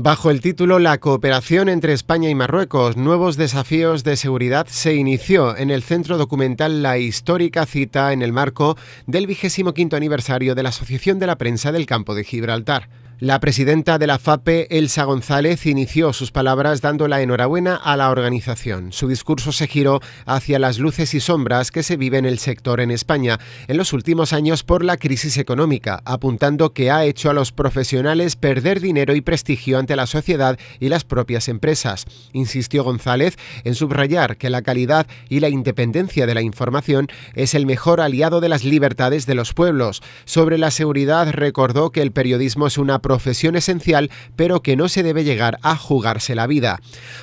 Bajo el título La cooperación entre España y Marruecos, nuevos desafíos de seguridad se inició en el centro documental La histórica cita en el marco del 25 aniversario de la Asociación de la Prensa del Campo de Gibraltar. La presidenta de la FAPE, Elsa González, inició sus palabras dando la enhorabuena a la organización. Su discurso se giró hacia las luces y sombras que se vive en el sector en España en los últimos años por la crisis económica, apuntando que ha hecho a los profesionales perder dinero y prestigio ante la sociedad y las propias empresas. Insistió González en subrayar que la calidad y la independencia de la información es el mejor aliado de las libertades de los pueblos. Sobre la seguridad recordó que el periodismo es una profesión esencial, pero que no se debe llegar a jugarse la vida.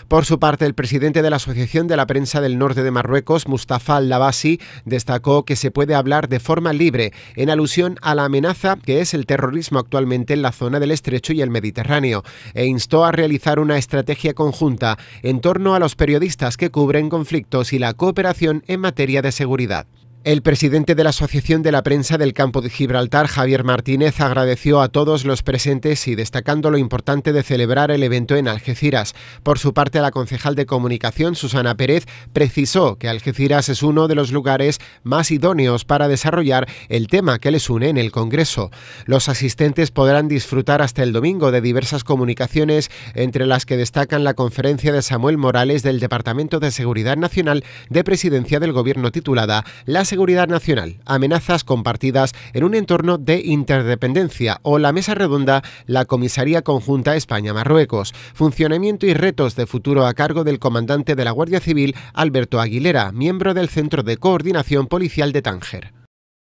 Por su parte, el presidente de la Asociación de la Prensa del Norte de Marruecos, Mustafa Lavasi, destacó que se puede hablar de forma libre, en alusión a la amenaza que es el terrorismo actualmente en la zona del Estrecho y el Mediterráneo, e instó a realizar una estrategia conjunta en torno a los periodistas que cubren conflictos y la cooperación en materia de seguridad. El presidente de la Asociación de la Prensa del Campo de Gibraltar, Javier Martínez, agradeció a todos los presentes y destacando lo importante de celebrar el evento en Algeciras. Por su parte, la concejal de comunicación, Susana Pérez, precisó que Algeciras es uno de los lugares más idóneos para desarrollar el tema que les une en el Congreso. Los asistentes podrán disfrutar hasta el domingo de diversas comunicaciones, entre las que destacan la conferencia de Samuel Morales del Departamento de Seguridad Nacional de Presidencia del Gobierno titulada La seguridad nacional, amenazas compartidas en un entorno de interdependencia o la mesa redonda La Comisaría Conjunta España-Marruecos, funcionamiento y retos de futuro a cargo del comandante de la Guardia Civil, Alberto Aguilera, miembro del Centro de Coordinación Policial de Tánger.